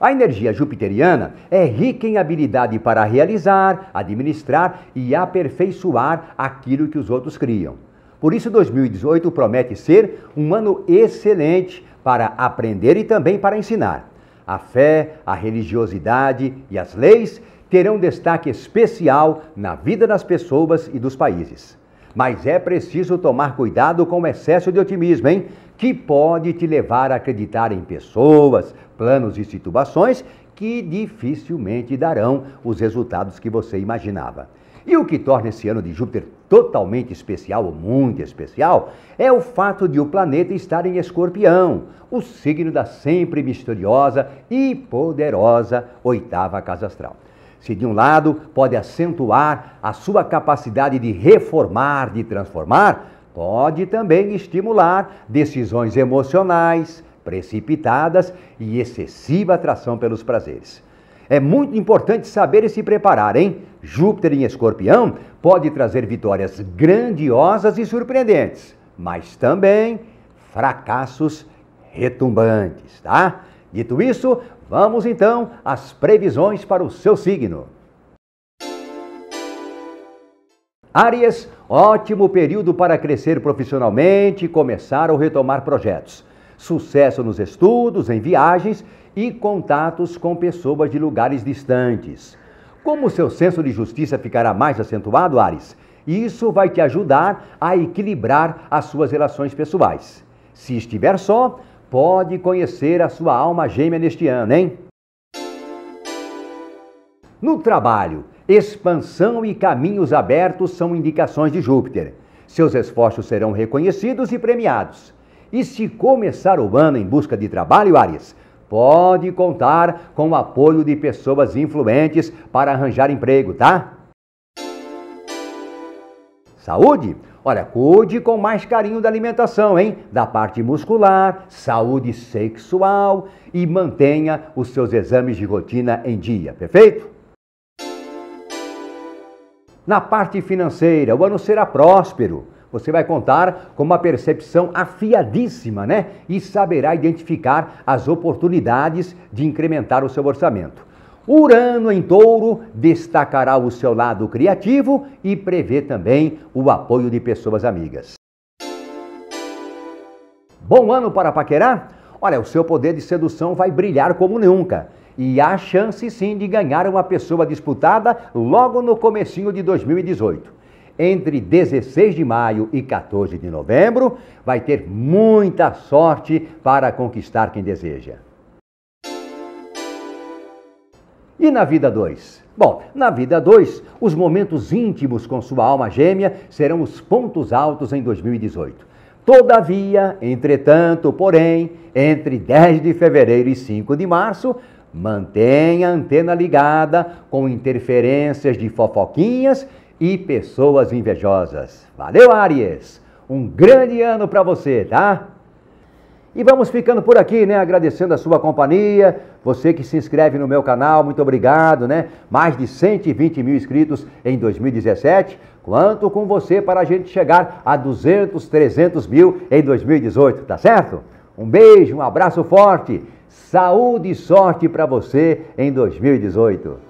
A energia jupiteriana é rica em habilidade para realizar, administrar e aperfeiçoar aquilo que os outros criam. Por isso, 2018 promete ser um ano excelente para aprender e também para ensinar. A fé, a religiosidade e as leis terão destaque especial na vida das pessoas e dos países. Mas é preciso tomar cuidado com o excesso de otimismo, hein? Que pode te levar a acreditar em pessoas, planos e situações que dificilmente darão os resultados que você imaginava. E o que torna esse ano de Júpiter totalmente especial, ou muito especial, é o fato de o planeta estar em Escorpião, o signo da sempre misteriosa e poderosa oitava casa astral. Se de um lado pode acentuar a sua capacidade de reformar, de transformar, pode também estimular decisões emocionais, precipitadas e excessiva atração pelos prazeres. É muito importante saber e se preparar, hein? Júpiter em escorpião pode trazer vitórias grandiosas e surpreendentes, mas também fracassos retumbantes, tá? Dito isso, vamos então às previsões para o seu signo. Áries, ótimo período para crescer profissionalmente e começar ou retomar projetos sucesso nos estudos, em viagens e contatos com pessoas de lugares distantes. Como seu senso de justiça ficará mais acentuado, Ares, isso vai te ajudar a equilibrar as suas relações pessoais. Se estiver só, pode conhecer a sua alma gêmea neste ano, hein? No trabalho, expansão e caminhos abertos são indicações de Júpiter. Seus esforços serão reconhecidos e premiados. E se começar o ano em busca de trabalho, Ares, pode contar com o apoio de pessoas influentes para arranjar emprego, tá? Saúde? Olha, cuide com mais carinho da alimentação, hein? Da parte muscular, saúde sexual e mantenha os seus exames de rotina em dia, perfeito? Na parte financeira, o ano será próspero você vai contar com uma percepção afiadíssima, né? E saberá identificar as oportunidades de incrementar o seu orçamento. Urano em touro destacará o seu lado criativo e prevê também o apoio de pessoas amigas. Bom ano para paquerar? Olha, o seu poder de sedução vai brilhar como nunca. E há chance sim de ganhar uma pessoa disputada logo no comecinho de 2018 entre 16 de maio e 14 de novembro, vai ter muita sorte para conquistar quem deseja. E na vida 2? Bom, na vida 2, os momentos íntimos com sua alma gêmea serão os pontos altos em 2018. Todavia, entretanto, porém, entre 10 de fevereiro e 5 de março, mantenha a antena ligada com interferências de fofoquinhas e pessoas invejosas. Valeu, Aries! Um grande ano para você, tá? E vamos ficando por aqui, né? Agradecendo a sua companhia, você que se inscreve no meu canal, muito obrigado, né? Mais de 120 mil inscritos em 2017. Quanto com você para a gente chegar a 200, 300 mil em 2018, tá certo? Um beijo, um abraço forte, saúde e sorte para você em 2018.